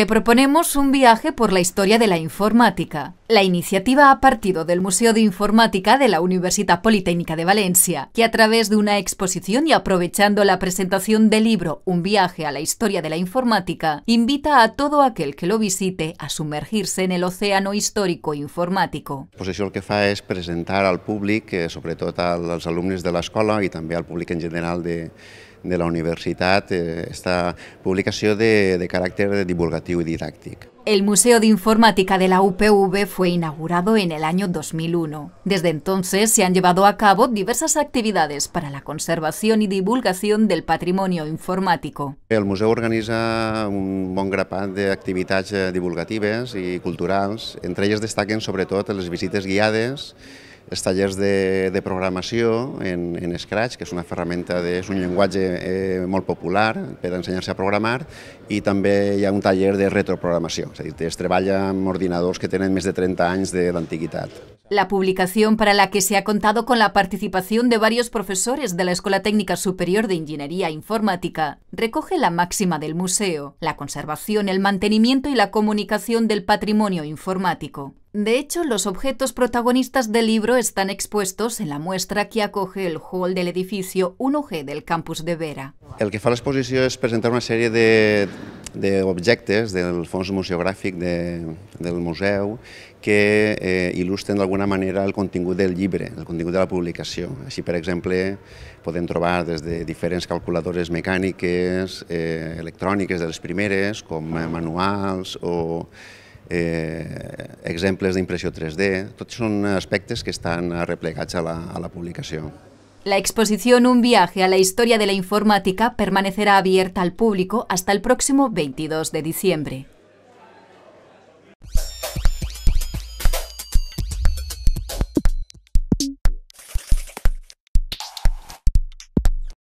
...le proponemos un viaje por la historia de la informática. La iniciativa ha partido del Museo de Informática de la Universidad Politécnica de Valencia, que a través de una exposición y aprovechando la presentación del libro Un viaje a la historia de la informática, invita a todo aquel que lo visite a sumergirse en el océano histórico informático. eso lo que hace es presentar al público, eh, sobre todo a los alumnos de la escuela y también al público en general de, la universidad, eh, esta publicación de, carácter divulgativo y didáctico. El Museo de Informática de la UPV fue inaugurado en el año 2001. Desde entonces se han llevado a cabo diversas actividades para la conservación y divulgación del patrimonio informático. El museo organiza un número de actividades eh, divulgativas y culturales, Entre ellas destaquen todo las visitas guiadas talleres talleres de, programación en, Scratch, que es una herramienta de, un lenguaje eh, muy popular para enseñarse a programar, y también hay un taller de retroprogramación, es decir, dir, es treballa que tienen más de 30 años de antigüedad. La publicación para la que se ha contado con la participación de varios profesores de la Escuela Técnica Superior de Ingeniería Informática recoge la máxima del museo, la conservación, el mantenimiento y la comunicación del patrimonio informático. De hecho, los objetos protagonistas del libro están expuestos en la muestra que acoge el hall del edificio 1G del campus de Vera. El que fa l'exposició és presentar una sèrie de d'objectes del fons museogràfic de, del museu que eh, il·lustren d'alguna manera el contingut del llibre, el contingut de la publicació. Així, per exemple, podem trobar des de diferents calculadores mecàniques, eh, electròniques de les primeres, com eh, manuals o eh, de impresión 3D, ...todos son aspectos que están eh, replegados a la, publicación. la La exposición Un viaje a la historia de la informática permanecerá abierta al público hasta el próximo 22 de diciembre.